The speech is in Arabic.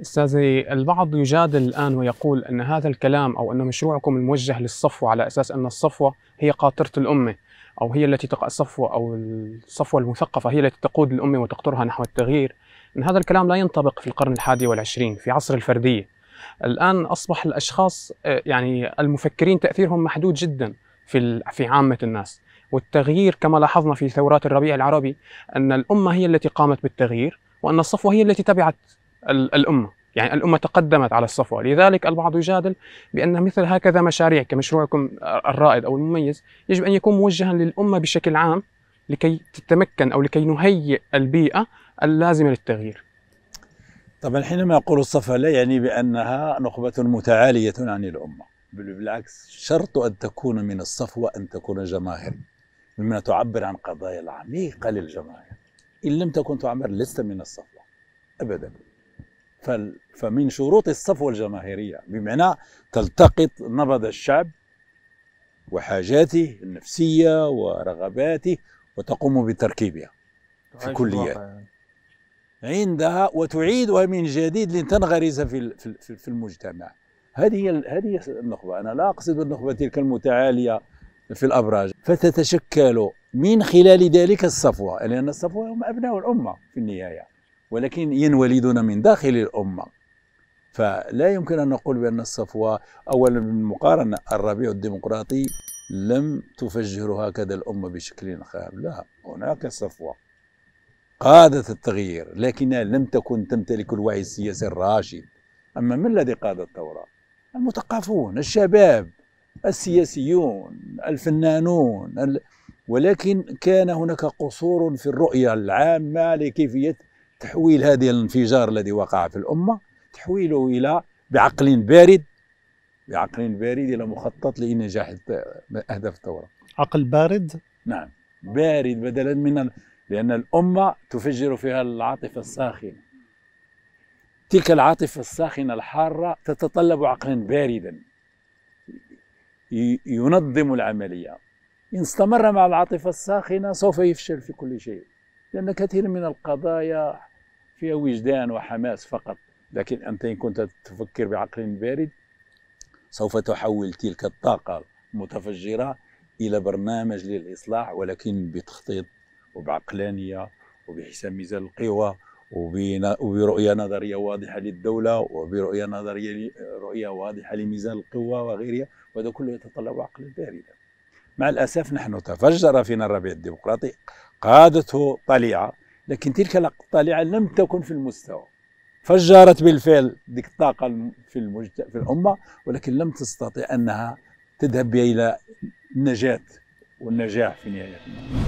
استاذي البعض يجادل الان ويقول ان هذا الكلام او ان مشروعكم الموجه للصفوه على اساس ان الصفوه هي قاطره الامه او هي التي تق... الصفوه او الصفوه المثقفه هي التي تقود الامه وتقطرها نحو التغيير ان هذا الكلام لا ينطبق في القرن الحادي والعشرين في عصر الفرديه الان اصبح الاشخاص آه، يعني المفكرين تاثيرهم محدود جدا في في عامه الناس والتغيير كما لاحظنا في ثورات الربيع العربي ان الامه هي التي قامت بالتغيير وان الصفوه هي التي تبعت الأمة يعني الأمة تقدمت على الصفوة لذلك البعض يجادل بأن مثل هكذا مشاريع كمشروعكم الرائد أو المميز يجب أن يكون موجها للأمة بشكل عام لكي تتمكن أو لكي نهيئ البيئة اللازمة للتغيير طبعا حينما أقول الصفة لا يعني بأنها نخبة متعالية عن الأمة بالعكس شرط أن تكون من الصفوة أن تكون جماهير مما تعبر عن قضايا العميقة للجماهير إن لم تكن تعبر لست من الصفوة أبداً فمن شروط الصفوة الجماهيرية بمعنى تلتقط نبض الشعب وحاجاته النفسية ورغباته وتقوم بتركيبها في كليات يعني. عندها وتعيدها من جديد لتنغرس في في المجتمع هذه هذه النخبة أنا لا أقصد النخبة تلك المتعالية في الأبراج فتتشكل من خلال ذلك الصفوة لأن الصفوة هم أبناء الأمة في النهاية ولكن ينولدون من داخل الأمة فلا يمكن أن نقول بأن الصفوة أولا بالمقارنة الربيع الديمقراطي لم تفجر هكذا الأمة بشكل خام لا هناك صفوة قادت التغيير لكنها لم تكن تمتلك الوعي السياسي الراشد أما من الذي قاد الثورة؟ المثقفون الشباب السياسيون الفنانون ولكن كان هناك قصور في الرؤية العامة لكيفية تحويل هذا الانفجار الذي وقع في الأمة تحويله إلى بعقل بارد بعقل بارد إلى مخطط لنجاح أهداف الثورة عقل بارد؟ نعم بارد بدلا من لأن الأمة تفجر فيها العاطفة الساخنة تلك العاطفة الساخنة الحارة تتطلب عقلا باردا ينظم العملية إن استمر مع العاطفة الساخنة سوف يفشل في كل شيء لأن كثير من القضايا فيها وجدان وحماس فقط لكن أنت إن كنت تفكر بعقل بارد سوف تحول تلك الطاقة المتفجرة إلى برنامج للإصلاح ولكن بتخطيط وبعقلانية وبحساب ميزان القوى وبرؤية نظرية واضحة للدولة وبرؤية نظرية رؤية واضحة لميزان القوى وغيرها وهذا كله يتطلب عقلا باردا مع الأسف نحن تفجر فينا الربيع الديمقراطي قادته طليعة لكن تلك الطليعة لم تكن في المستوى فجرت بالفعل ديك الطاقة في, المجت... في الأمة ولكن لم تستطع أنها تذهب إلى النجاة والنجاح في نهاية المطاف